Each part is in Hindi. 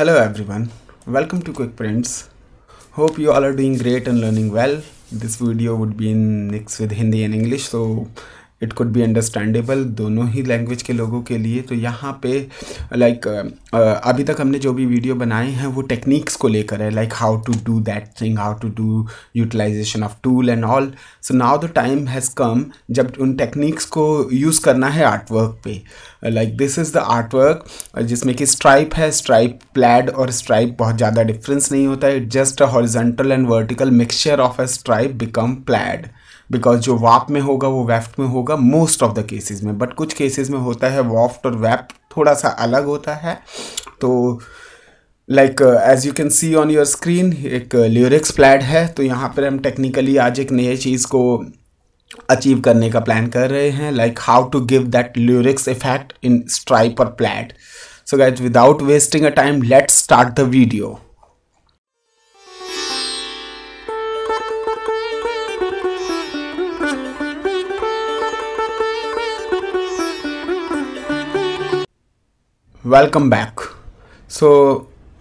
Hello everyone, welcome to Quick Prints. Hope you all are doing great and learning well. This video would be in mix with Hindi and English, so it could be understandable दोनों ही लैंग्वेज के लोगों के लिए तो यहाँ पे लाइक like, uh, अभी तक हमने जो भी वीडियो बनाए हैं वो टेक्निक्स को लेकर है like how to do that thing how to do utilization of tool and all so now the time has come जब उन टेक्निक्स को यूज़ करना है आर्टवर्क पे like this is the artwork जिसमें कि स्ट्राइप है स्ट्राइप प्लेड और स्ट्राइप बहुत ज़्यादा डिफरेंस नहीं होता है it just a horizontal and vertical mixture of a stripe become plaid because जो वाप में होगा वो वेफ्ट में होगा मोस्ट ऑफ द केसेस में बट कुछ केसेस में होता है वॉफ्ट और वेप थोड़ा सा अलग होता है तो like as you can see on your screen एक लिरिक्स uh, प्लेड है तो यहाँ पर हम टेक्निकली आज एक नए चीज़ को अचीव करने का प्लान कर रहे हैं like how to give that lyrics effect in stripe और plaid so get without wasting a time let start the video welcome back so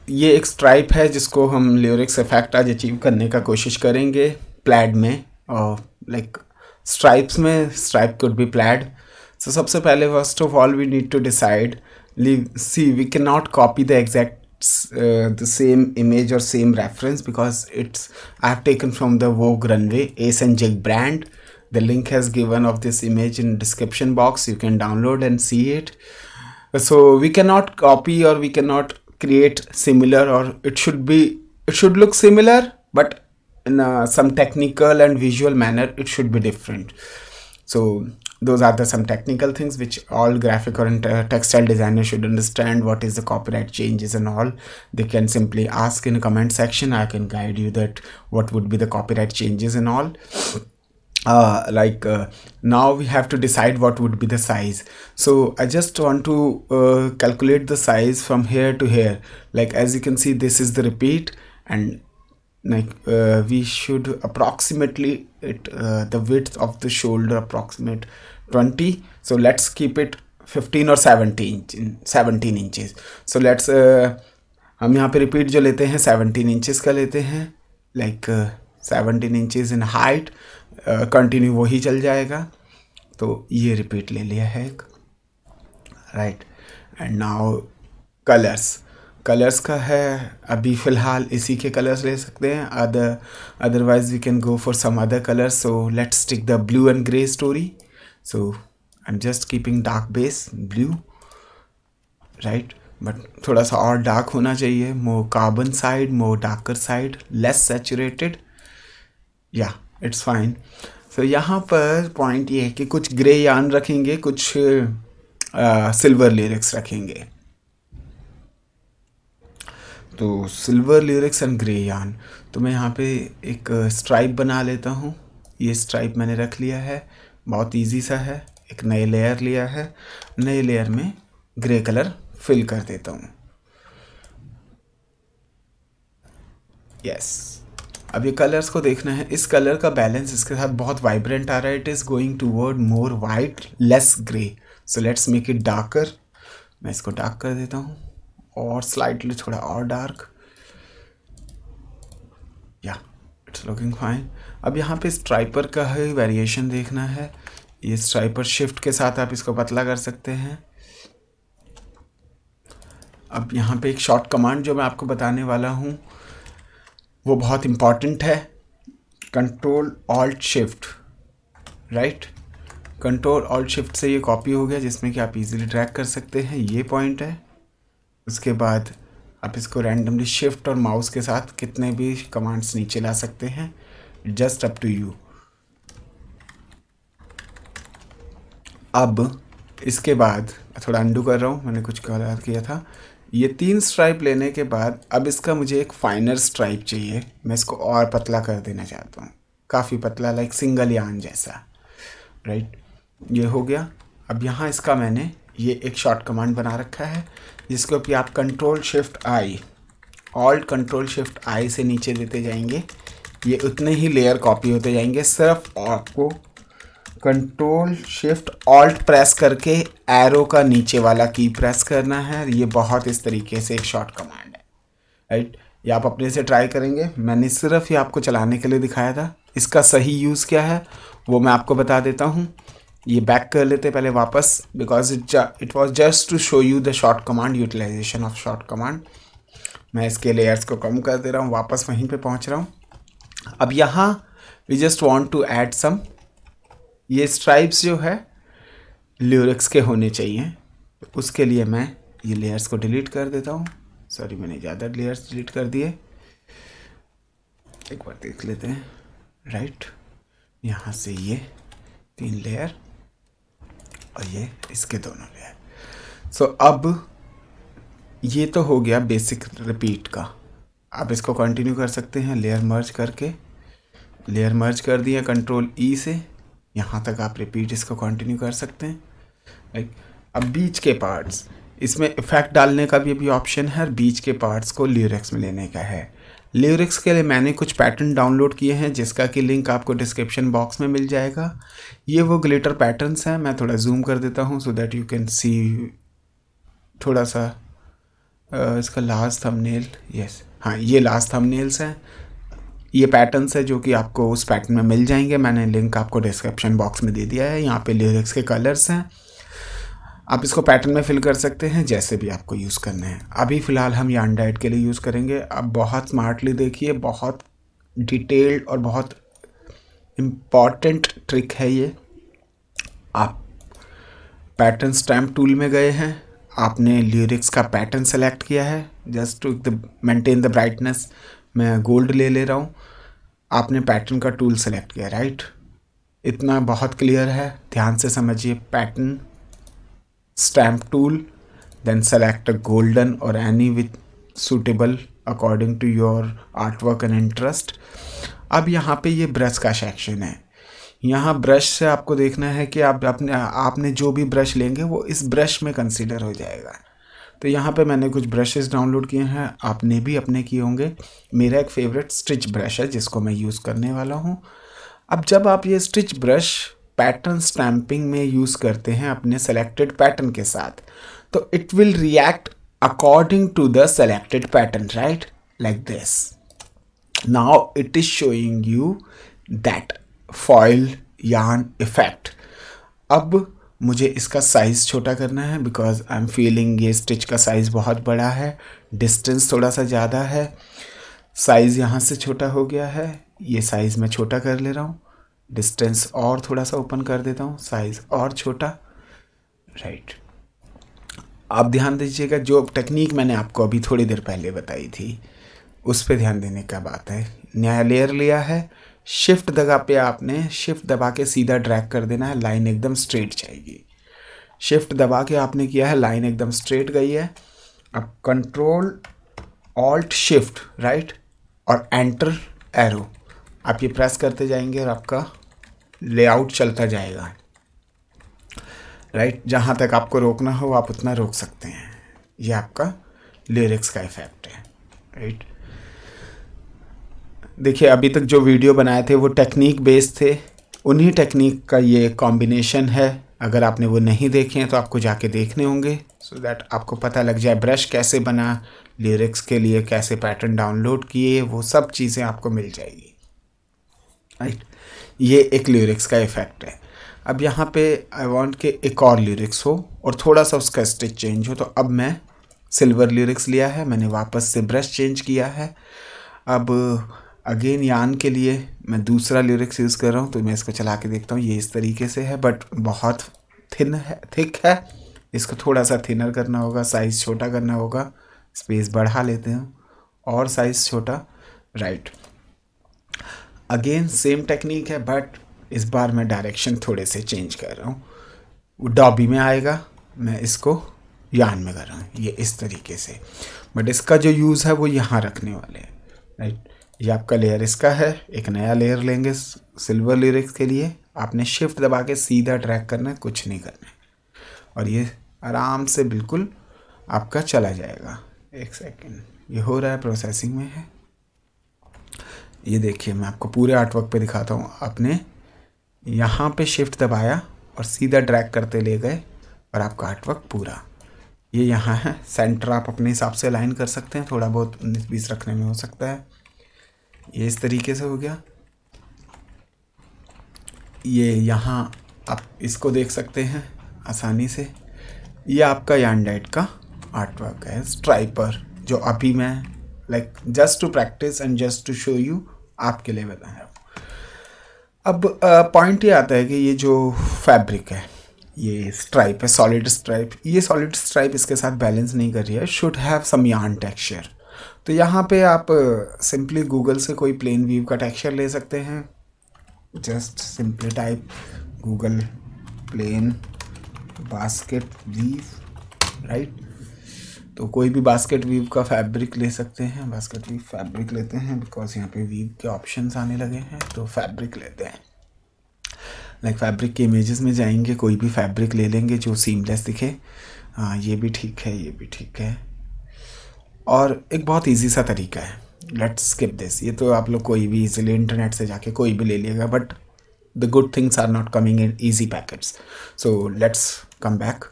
ये एक स्ट्राइप है जिसको हम लिरिक्स इफेक्ट आज अचीव करने का कोशिश करेंगे प्लेड में और लाइक स्ट्राइप्स में stripe could be plaid so सबसे पहले first of all we need to decide see we can not copy the exact the same image और same reference because it's I have taken from the वो runway S and Jake brand the link has given of this image in description box you can download and see it so we cannot copy or we cannot create similar or it should be it should look similar but in uh, some technical and visual manner it should be different so those are the some technical things which all graphic or textile designers should understand what is the copyright changes and all they can simply ask in comment section i can guide you that what would be the copyright changes and all uh, like uh, now we have to decide what would be the size so I just want to uh, calculate the size from here to here like as you can see this is the repeat and like uh, we should approximately it uh, the width of the shoulder approximate 20 so let's keep it 15 or 17 inch 17 inches so let's हम यहाँ पे repeat jo lete हैं 17 inches ka lete हैं like, uh, 17 inches in height continue वही चल जाएगा तो ये रिपीट ले लिया है एक right and now colours colours का है अभी फ़िलहाल इसी के कलर्स ले सकते हैं other otherwise we can go for some other colour so let's tick the blue and grey story so I am just keeping dark base blue right but थोड़ा सा और डार्क होना चाहिए more carbon side more darker side less saturated या इट्स फाइन सो यहाँ पर पॉइंट ये है कि कुछ ग्रे यान रखेंगे कुछ सिल्वर uh, लिरिक्स रखेंगे तो सिल्वर लिरिक्स एंड ग्रे यान तो मैं यहाँ पे एक स्ट्राइप uh, बना लेता हूँ ये स्ट्राइप मैंने रख लिया है बहुत इजी सा है एक नए लेयर लिया है नए लेयर में ग्रे कलर फिल कर देता हूँ यस yes. अब ये कलर्स को देखना है इस कलर का बैलेंस इसके साथ बहुत वाइब्रेंट आ रहा है it is going toward more white less grey so let's make it darker मैं इसको डार्क कर देता हूँ और स्लाइटली थोड़ा और डार्क या इट्स लुकिंग फाइन अब यहाँ पे स्ट्राइपर का ही वेरिएशन देखना है ये स्ट्राइपर शिफ्ट के साथ आप इसको पतला कर सकते हैं अब यहाँ पे एक शॉर्ट कमांड जो मैं आपको बताने वाला हूँ वो बहुत इम्पॉर्टेंट है control alt shift right control alt shift से ये कॉपी हो गया जिसमें कि आप इजीली ट्रैक कर सकते हैं ये पॉइंट है उसके बाद आप इसको रैंडमली शिफ्ट और माउस के साथ कितने भी कमांड्स नीचे ला सकते हैं जस्ट अप टू यू अब इसके बाद थोड़ा अंडू कर रहा हूँ मैंने कुछ गलत किया था ये तीन स्ट्राइप लेने के बाद अब इसका मुझे एक फाइनर स्ट्राइप चाहिए मैं इसको और पतला कर देना चाहता हूँ काफ़ी पतला लाइक सिंगल यान जैसा राइट ये हो गया अब यहाँ इसका मैंने ये एक शॉर्ट कमांड बना रखा है जिसको कि आप control shift I alt control shift I से नीचे देते जाएंगे ये उतने ही लेयर कॉपी होते जाएंगे सिर्फ आपको कंट्रोल शिफ्ट ऑल्ट प्रेस करके एरो का नीचे वाला की प्रेस करना है ये बहुत इस तरीके से एक शॉर्ट कमांड है राइट ये आप अपने से ट्राई करेंगे मैंने सिर्फ ये आपको चलाने के लिए दिखाया था इसका सही यूज़ क्या है वो मैं आपको बता देता हूँ ये बैक कर लेते पहले वापस because it it was just to show you the short command utilization of short command मैं इसके लेयर्स को कम कर दे रहा हूँ वापस वहीं पे पहुँच रहा हूँ अब यहाँ we just want to add some ये स्ट्राइप्स जो है ल्यूरिक्स के होने चाहिए उसके लिए मैं ये लेयर्स को डिलीट कर देता हूँ सॉरी मैंने ज़्यादा लेयर्स डिलीट कर दिए एक बार देख लेते हैं राइट यहाँ से ये तीन लेयर और ये इसके दोनों लेयर सो so, अब ये तो हो गया बेसिक रिपीट का आप इसको कंटिन्यू कर सकते हैं लेयर मर्ज करके लेयर मर्ज कर दिया कंट्रोल ई e से यहाँ तक आप रिपीट इसको कंटिन्यू कर सकते हैं लाइक अब बीच के पार्ट्स इसमें इफेक्ट डालने का भी अभी ऑप्शन है और बीच के पार्ट्स को लिरिक्स में लेने का है लिरिक्स के लिए मैंने कुछ पैटर्न डाउनलोड किए हैं जिसका कि लिंक आपको डिस्क्रिप्शन बॉक्स में मिल जाएगा ये वो ग्लिटर पैटर्न्स हैं मैं थोड़ा जूम कर देता हूँ so that you can see थोड़ा सा इसका लास्ट थंबनेल यस हाँ ये लास्ट थंबनेल्स हैं ये पैटर्न्स है जो कि आपको उस पैटर्न में मिल जाएंगे मैंने लिंक आपको डिस्क्रिप्शन बॉक्स में दे दिया है यहाँ पे लिरिक्स के कलर्स हैं आप इसको पैटर्न में फिल कर सकते हैं जैसे भी आपको यूज़ करने हैं अभी फ़िलहाल हम यान डाइट के लिए यूज़ करेंगे अब बहुत स्मार्टली देखिए बहुत डिटेल्ड और बहुत इम्पॉर्टेंट ट्रिक है ये आप पैटर्न स्टैम्प टूल में गए हैं आपने लिरिक्स का पैटर्न सेलेक्ट किया है just to maintain the brightness मैं गोल्ड ले ले रहा हूँ आपने पैटर्न का टूल सेलेक्ट किया राइट इतना बहुत क्लियर है ध्यान से समझिए pattern stamp tool then select golden और any with suitable according to your art work and interest अब यहाँ पे ये ब्रश का सेक्शन है यहाँ ब्रश से आपको देखना है कि आप अपने आपने जो भी ब्रश लेंगे वो इस ब्रश में कंसीडर हो जाएगा तो यहाँ पे मैंने कुछ ब्रशेस डाउनलोड किए हैं आपने भी अपने किए होंगे मेरा एक फेवरेट स्टिच ब्रश है जिसको मैं यूज़ करने वाला हूँ अब जब आप ये स्टिच ब्रश पैटर्न स्टैम्पिंग में यूज़ करते हैं अपने सेलेक्टेड पैटर्न के साथ तो it will react according to the selected pattern right like this now it is showing you that foil yarn effect अब मुझे इसका साइज़ छोटा करना है बिकॉज आई एम फीलिंग ये स्टिच का साइज़ बहुत बड़ा है डिस्टेंस थोड़ा सा ज़्यादा है साइज़ यहाँ से छोटा हो गया है ये साइज़ मैं छोटा कर ले रहा हूँ डिस्टेंस और थोड़ा सा ओपन कर देता हूँ साइज़ और छोटा राइट आप ध्यान दीजिएगा जो टेक्निक मैंने आपको अभी थोड़ी देर पहले बताई थी उस पर ध्यान देने का बात है नया लेयर लिया है शिफ्ट दगा पे आपने शिफ्ट दबा के सीधा ड्रैग कर देना है लाइन एकदम स्ट्रेट जाएगी शिफ्ट दबा के आपने किया है लाइन एकदम स्ट्रेट गई है अब कंट्रोल ऑल्ट शिफ्ट राइट और एंटर एरो आप ये प्रेस करते जाएंगे और आपका लेआउट चलता जाएगा राइट जहाँ तक आपको रोकना हो आप उतना रोक सकते हैं ये आपका लिरिक्स का इफेक्ट है राइट right? देखिए अभी तक जो वीडियो बनाए थे वो टेक्निक बेस्ड थे उन्हीं टेक्निक का ये कॉम्बिनेशन है अगर आपने वो नहीं देखे हैं तो आपको जाके देखने होंगे सो so दैट आपको पता लग जाए ब्रश कैसे बना लिरिक्स के लिए कैसे पैटर्न डाउनलोड किए वो सब चीज़ें आपको मिल जाएगी राइट right? ये एक लिरिक्स का इफ़ेक्ट है अब यहाँ पे आई वांट के एक और लिरिक्स हो और थोड़ा सा उसका स्टिच चेंज हो तो अब मैं सिल्वर लिरिक्स लिया है मैंने वापस से ब्रश चेंज किया है अब अगेन यान के लिए मैं दूसरा लिरिक्स यूज़ कर रहा हूँ तो मैं इसको चला के देखता हूँ ये इस तरीके से है बट बहुत थिन है थिक है इसको थोड़ा सा थिनर करना होगा साइज़ छोटा करना होगा स्पेस बढ़ा लेते हैं और साइज़ छोटा राइट अगेन सेम टेक्निक है बट इस बार मैं डायरेक्शन थोड़े से चेंज कर रहा हूँ वो डॉबी में आएगा मैं इसको यान में कर रहा हूँ ये इस तरीके से बट इसका जो यूज़ है वो यहाँ रखने वाले हैं राइट ये आपका लेयर इसका है एक नया लेयर लेंगे सिल्वर लिरिक्स के लिए आपने शिफ्ट दबा के सीधा ट्रैक करना है कुछ नहीं करना है और ये आराम से बिल्कुल आपका चला जाएगा एक सेकेंड ये हो रहा है प्रोसेसिंग में है ये देखिए मैं आपको पूरे आर्टवर्क पे दिखाता हूँ आपने यहाँ पे शिफ्ट दबाया और सीधा ड्रैग करते ले गए और आपका आर्टवर्क पूरा ये यहाँ है सेंटर आप अपने हिसाब से लाइन कर सकते हैं थोड़ा बहुत उन्नीस बीस रखने में हो सकता है ये इस तरीके से हो गया ये यहाँ आप इसको देख सकते हैं आसानी से ये आपका यानडाइट का आर्टवर्क है स्ट्राइपर जो अभी मैं like just to practice and just to show you आपके लिए बताया अब पॉइंट ये आता है कि ये जो फैब्रिक है ये स्ट्राइप है सॉलिड स्ट्राइप ये सॉलिड स्ट्राइप इसके साथ बैलेंस नहीं कर रही है शुड हैव सम यान टेक्सचर तो यहाँ पे आप सिंपली गूगल से कोई प्लेन व्यू का टेक्सचर ले सकते हैं just simply type Google plain basket weave right तो कोई भी बास्केट वीव का फैब्रिक ले सकते हैं बास्केट वीव फैब्रिक लेते हैं बिकॉज यहाँ पे वीव के ऑप्शंस आने लगे हैं तो फैब्रिक लेते हैं लाइक like फैब्रिक के इमेजेस में जाएंगे कोई भी फैब्रिक ले लेंगे जो सीमलेस दिखे हाँ ये भी ठीक है ये भी ठीक है और एक बहुत ईजी सा तरीका है लेट्स स्किप दिस ये तो आप लोग कोई भी इजीली इंटरनेट से जाके कोई भी ले लिएगा but the good things are not coming in easy packets so let's come back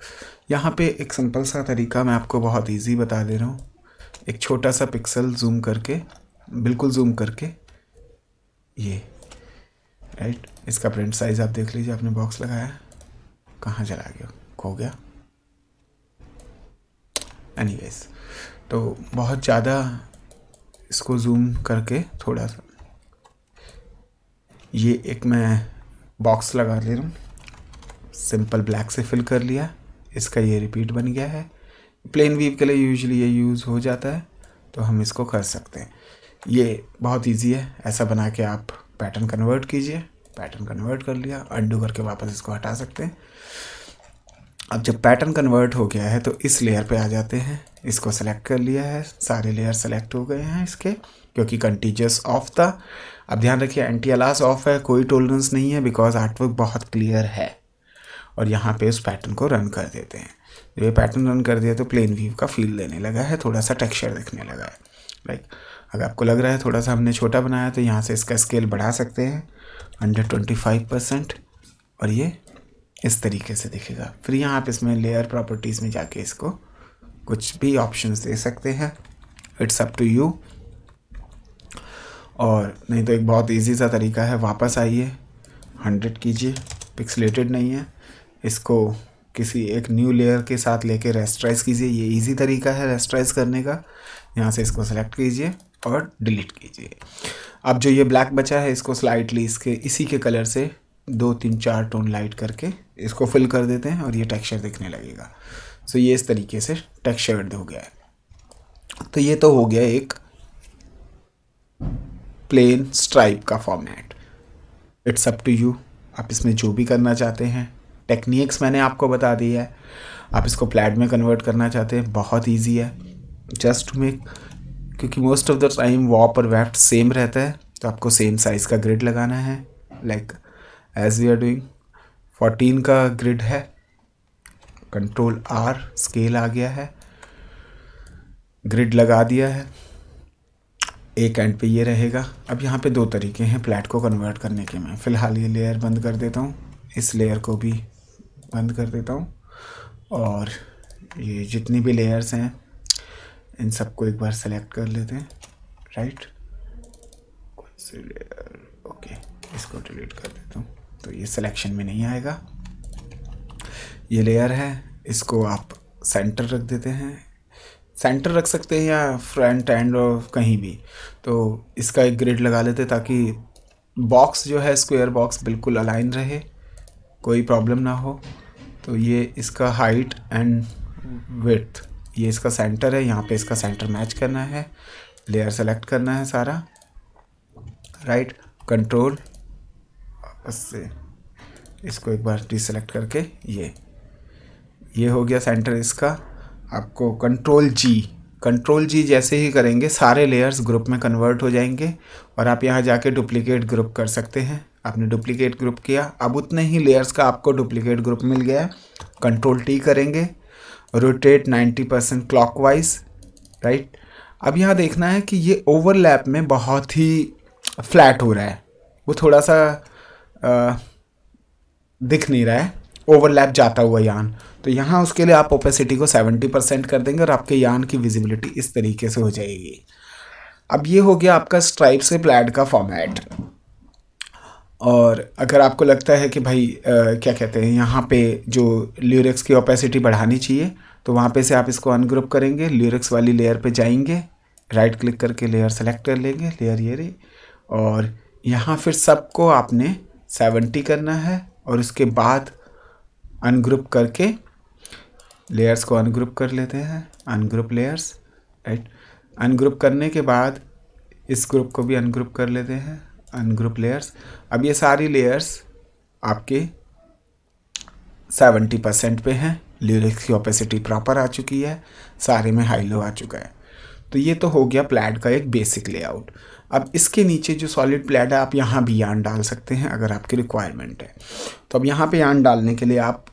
यहाँ पे एक सिंपल सा तरीका मैं आपको बहुत ईजी बता दे रहा हूँ एक छोटा सा पिक्सल जूम करके बिल्कुल जूम करके ये राइट इसका प्रिंट साइज़ आप देख लीजिए आपने बॉक्स लगाया कहाँ चला गया खो गया एनी तो बहुत ज़्यादा इसको जूम करके थोड़ा सा ये एक मैं बॉक्स लगा ले रहा हूँ सिंपल ब्लैक से फिल कर लिया इसका ये रिपीट बन गया है प्लेन वीव के लिए यूजली ये यूज़ हो जाता है तो हम इसको कर सकते हैं ये बहुत इजी है ऐसा बना के आप पैटर्न कन्वर्ट कीजिए पैटर्न कन्वर्ट कर लिया अंडू करके वापस इसको हटा सकते हैं अब जब पैटर्न कन्वर्ट हो गया है तो इस लेयर पे आ जाते हैं इसको सेलेक्ट कर लिया है सारे लेयर सेलेक्ट हो गए हैं इसके क्योंकि कंटीजियस ऑफ था अब ध्यान रखिए एंटी अलास ऑफ है कोई टोलरेंस नहीं है बिकॉज आर्टवर्क बहुत क्लियर है और यहाँ पे उस पैटर्न को रन कर देते हैं जब ये पैटर्न रन कर दिया तो प्लेन व्यू का फील देने लगा है थोड़ा सा टेक्सचर दिखने लगा है लाइक अगर आपको लग रहा है थोड़ा सा हमने छोटा बनाया तो यहाँ से इसका स्केल बढ़ा सकते हैं हंड्रेड ट्वेंटी फाइव परसेंट और ये इस तरीके से दिखेगा फिर यहाँ आप इसमें लेयर प्रॉपर्टीज़ में जाके इसको कुछ भी ऑप्शंस दे सकते हैं इट्स अप टू यू और नहीं तो एक बहुत इजी सा तरीका है वापस आइए हंड्रेड कीजिए पिक्सलेटेड नहीं है इसको किसी एक न्यू लेयर के साथ लेके रेस्ट्राइज कीजिए ये इजी तरीका है रेस्ट्राइज करने का यहाँ से इसको सेलेक्ट कीजिए और डिलीट कीजिए अब जो ये ब्लैक बचा है इसको स्लाइटली इसके इसी के कलर से दो तीन चार टोन लाइट करके इसको फिल कर देते हैं और ये टेक्सचर दिखने लगेगा सो ये इस तरीके से टेक्सचर्ड हो गया है तो ये तो हो गया एक प्लेन स्ट्राइप का format it's up to you आप इसमें जो भी करना चाहते हैं टेक्निक्स मैंने आपको बता दी है आप इसको प्लेट में कन्वर्ट करना चाहते हैं बहुत ईजी है जस्ट टू मेक क्योंकि most of the time warp और वेफ्ट सेम रहता है तो आपको सेम साइज़ का ग्रिड लगाना है like as we are doing fourteen का ग्रिड है कंट्रोल आर स्केल आ गया है ग्रिड लगा दिया है एक एंड पे ये रहेगा अब यहाँ पे दो तरीके हैं फ्लैट को कन्वर्ट करने के मैं फ़िलहाल ये लेयर बंद कर देता हूँ इस लेयर को भी बंद कर देता हूँ और ये जितनी भी लेयर्स हैं इन सबको एक बार सेलेक्ट कर लेते हैं राइट कौन सी लेयर ओके इसको डिलीट कर देता हूँ तो ये सिलेक्शन में नहीं आएगा ये लेयर है इसको आप सेंटर रख देते हैं सेंटर रख सकते हैं या फ्रंट एंड और कहीं भी तो इसका एक ग्रिड लगा लेते ताकि बॉक्स जो है स्क्वायर बॉक्स बिल्कुल अलाइन रहे कोई प्रॉब्लम ना हो तो ये इसका हाइट एंड विथ ये इसका सेंटर है यहाँ पे इसका सेंटर मैच करना है लेयर सेलेक्ट करना है सारा राइट कंट्रोल से इसको एक बार डिसलेक्ट करके ये ये हो गया सेंटर इसका आपको कंट्रोल जी कंट्रोल जी जैसे ही करेंगे सारे लेयर्स ग्रुप में कन्वर्ट हो जाएंगे और आप यहाँ जाके डुप्लीकेट ग्रुप कर सकते हैं आपने डुप्लीकेट ग्रुप किया अब उतने ही लेयर्स का आपको डुप्लीकेट ग्रुप मिल गया है कंट्रोल टी करेंगे रोटेट 90 परसेंट क्लॉक राइट अब यहाँ देखना है कि ये ओवरलैप में बहुत ही फ्लैट हो रहा है वो थोड़ा सा आ, दिख नहीं रहा है ओवरलैप जाता हुआ यहाँ तो यहाँ उसके लिए आप ओपेसिटी को 70 परसेंट कर देंगे और आपके यान की विजिबिलिटी इस तरीके से हो जाएगी अब ये हो गया आपका स्ट्राइप से प्लैड का फॉर्मेट और अगर आपको लगता है कि भाई आ, क्या कहते हैं यहाँ पे जो ल्यूरिक्स की ओपेसिटी बढ़ानी चाहिए तो वहाँ पे से आप इसको अनग्रुप करेंगे ल्यूरिक्स वाली लेयर पे जाएंगे राइट क्लिक करके लेयर सेलेक्ट कर लेंगे लेयर ये रही और यहाँ फिर सबको आपने सेवेंटी करना है और उसके बाद अनग्रुप करके लेयर्स को अनग्रुप कर लेते हैं अनग्रुप लेयर्स राइट अनग्रुप करने के बाद इस ग्रुप को भी अनग्रुप कर लेते हैं अनग्रुप लेयर्स अब ये सारी लेयर्स आपके सेवेंटी परसेंट पर हैं लिरिक्स की ओपेसिटी प्रॉपर आ चुकी है सारे में हाई लो आ चुका है तो ये तो हो गया प्लेट का एक बेसिक लेआउट अब इसके नीचे जो सॉलिड प्लेट है आप यहाँ भी यान डाल सकते हैं अगर आपकी रिक्वायरमेंट है तो अब यहाँ पे यान डालने के लिए आप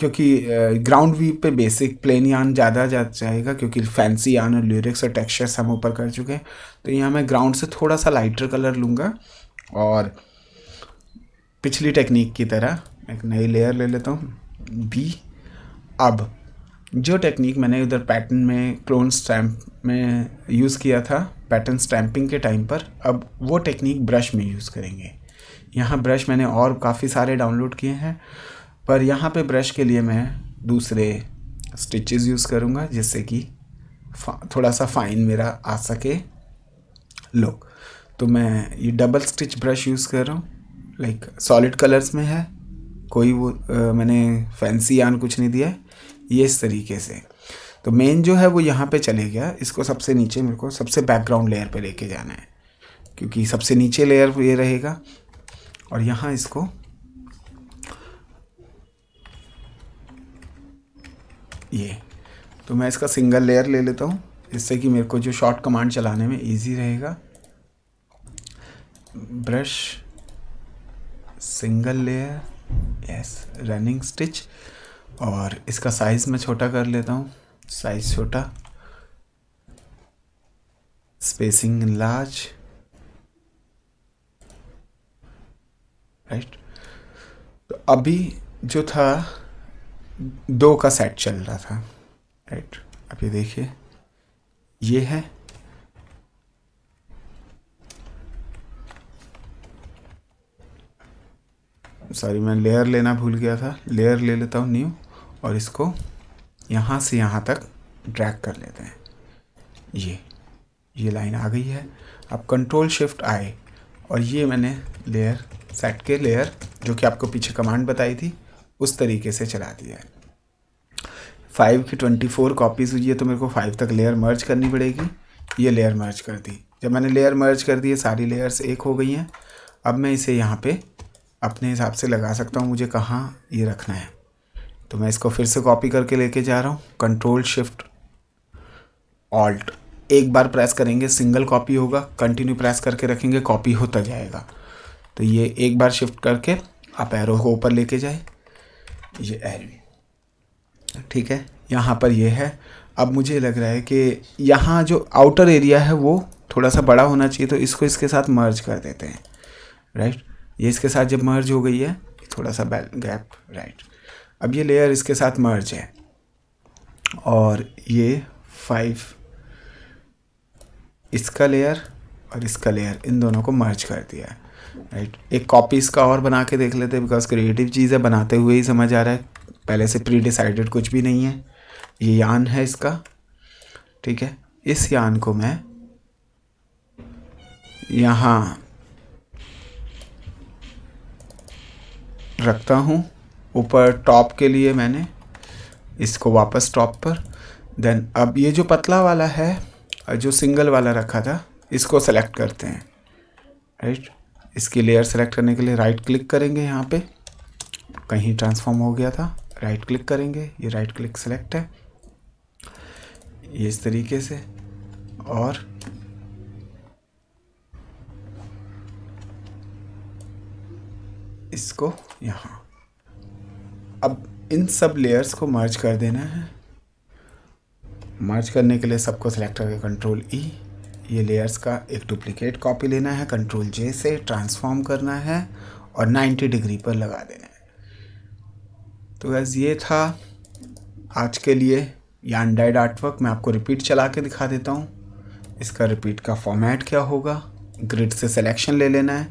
क्योंकि ग्राउंड वी पे बेसिक प्लेन यान ज़्यादा जाएगा क्योंकि फैंसी यान और लिरिक्स और टेक्सचर्स हम ऊपर कर चुके हैं तो यहाँ मैं ग्राउंड से थोड़ा सा लाइटर कलर लूँगा और पिछली टेक्निक की तरह एक नई लेयर ले लेता हूँ बी अब जो टेक्निक मैंने उधर पैटर्न में क्लोन स्टैम्प में यूज़ किया था पैटर्न स्टैम्पिंग के टाइम पर अब वो टेक्निक ब्रश में यूज़ करेंगे यहाँ ब्रश मैंने और काफ़ी सारे डाउनलोड किए हैं पर यहाँ पे ब्रश के लिए मैं दूसरे स्टिचेस यूज़ करूँगा जिससे कि थोड़ा सा फाइन मेरा आ सके लो तो मैं ये डबल स्टिच ब्रश यूज़ कर रहा हूँ लाइक सॉलिड कलर्स में है कोई वो आ, मैंने फैंसी यान कुछ नहीं दिया है ये इस तरीके से तो मेन जो है वो यहाँ पे चले गया इसको सबसे नीचे मेरे को सबसे बैकग्राउंड लेयर पे लेके जाना है क्योंकि सबसे नीचे लेयर ये रहेगा और यहाँ इसको ये तो मैं इसका सिंगल लेयर ले लेता हूँ इससे कि मेरे को जो शॉर्ट कमांड चलाने में इजी रहेगा brush single layer yes running stitch और इसका साइज़ मैं छोटा कर लेता हूँ साइज़ छोटा स्पेसिंग लार्ज राइट तो अभी जो था दो का सेट चल रहा था राइट अब ये देखिए ये है सॉरी मैं लेयर लेना भूल गया था लेयर ले लेता हूँ न्यू और इसको यहाँ से यहाँ तक ड्रैग कर लेते हैं ये ये लाइन आ गई है अब कंट्रोल शिफ्ट आए और ये मैंने लेयर सेट के लेयर जो कि आपको पीछे कमांड बताई थी उस तरीके से चला दिया है फाइव की ट्वेंटी फोर कॉपीज़ हुई है तो मेरे को फाइव तक लेयर मर्ज करनी पड़ेगी ये लेयर मर्ज कर दी जब मैंने लेयर मर्ज कर दी है सारी लेयर्स एक हो गई हैं अब मैं इसे यहाँ पे अपने हिसाब से लगा सकता हूँ मुझे कहाँ ये रखना है तो मैं इसको फिर से कॉपी करके लेके जा रहा हूँ कंट्रोल शिफ्ट ऑल्ट एक बार प्रेस करेंगे सिंगल कॉपी होगा कंटिन्यू प्रेस करके रखेंगे कॉपी होता जाएगा तो ये एक बार शिफ्ट करके आप एरो को ऊपर लेके जाए ये एरिया ठीक है यहाँ पर ये है अब मुझे लग रहा है कि यहाँ जो आउटर एरिया है वो थोड़ा सा बड़ा होना चाहिए तो इसको इसके साथ मर्ज कर देते हैं राइट ये इसके साथ जब मर्ज हो गई है थोड़ा सा गैप राइट अब ये लेयर इसके साथ मर्ज है और ये फाइव इसका लेयर और इसका लेयर इन दोनों को मर्ज कर दिया है राइट एक कॉपीज़ का और बना के देख लेते हैं बिकॉज क्रिएटिव चीज़ है बनाते हुए ही समझ आ रहा है पहले से प्री डिसाइडेड कुछ भी नहीं है ये यान है इसका ठीक है इस यान को मैं यहाँ रखता हूँ ऊपर टॉप के लिए मैंने इसको वापस टॉप पर देन अब ये जो पतला वाला है जो सिंगल वाला रखा था इसको सेलेक्ट करते हैं राइट इसकी लेयर सेलेक्ट करने के लिए राइट क्लिक करेंगे यहाँ पे कहीं ट्रांसफॉर्म हो गया था राइट क्लिक करेंगे ये राइट क्लिक सेलेक्ट है ये इस तरीके से और इसको यहाँ अब इन सब लेयर्स को मर्ज कर देना है मर्ज करने के लिए सबको सेलेक्ट करके कंट्रोल ई e। ये लेयर्स का एक डुप्लीकेट कॉपी लेना है कंट्रोल जे से ट्रांसफॉर्म करना है और 90 डिग्री पर लगा देना है तो गैस ये था आज के लिए यानडाइड आर्टवर्क मैं आपको रिपीट चला के दिखा देता हूँ इसका रिपीट का फॉर्मेट क्या होगा ग्रिड से सिलेक्शन ले लेना है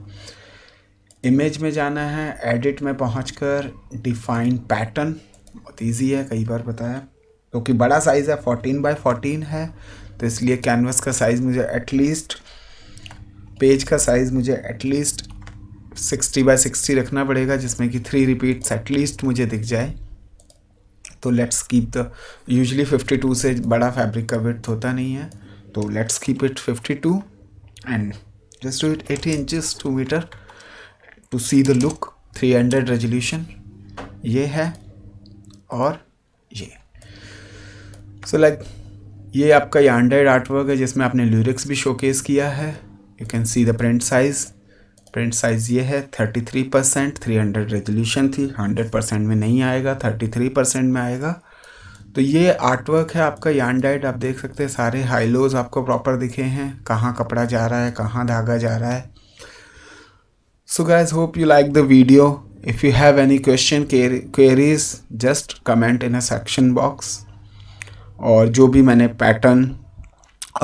इमेज में जाना है एडिट में पहुँच कर डिफाइन पैटर्न बहुत ईजी है कई बार बताया क्योंकि तो बड़ा साइज़ है फोर्टीन बाई फोर्टीन है तो इसलिए कैनवस का साइज़ मुझे एटलीस्ट पेज का साइज़ मुझे एटलीस्ट सिक्सटी बाय सिक्सटी रखना पड़ेगा जिसमें कि थ्री रिपीट्स एटलीस्ट मुझे दिख जाए तो let's keep the usually fifty two से बड़ा फैब्रिक का विथ होता नहीं है तो let's keep it fifty two and just do it eighty inches two metre to see the look three hundred resolution ये है और ये सो लाइक ये आपका यांडेड आर्टवर्क है जिसमें आपने लिरिक्स भी शोकेस किया है you can see the print size print size ये है thirty three percent three hundred resolution three hundred percent में नहीं आएगा थर्टी थ्री परसेंट में आएगा तो ये आर्टवर्क है आपका यान डाइट आप देख सकते हैं सारे हाईलोज आपको प्रॉपर दिखे हैं कहाँ कपड़ा जा रहा है कहाँ धागा जा रहा है so guys hope you like the video if you have any question queries just comment in a section box और जो भी मैंने पैटर्न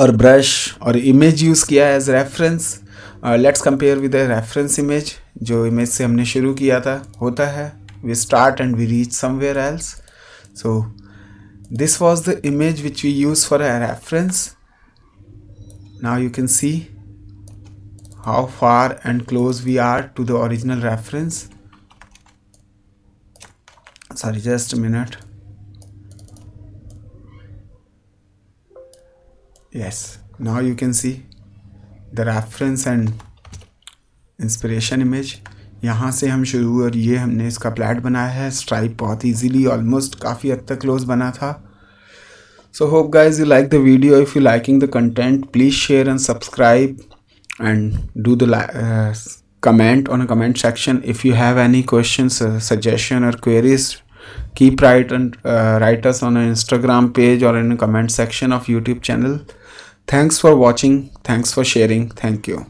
और ब्रश और इमेज यूज़ किया as reference let's compare with reference image जो इमेज से हमने शुरू किया था होता है we start and we reach somewhere else so this was the image which we use for a reference now you can see how far and close we are to the original reference sorry just minute yes now you can see the reference and inspiration image यहाँ से हम शुरू और ये हमने इसका प्लेट बनाया है स्ट्राइप बहुत इजीली ऑलमोस्ट काफ़ी हद तक क्लोज बना था so hope guys you like the video if you liking the content please share and subscribe and do the comment on comment section if you have any question suggestion और queries keep write and uh, write us on an instagram page or in a comment section of youtube channel thanks for watching thanks for sharing thank you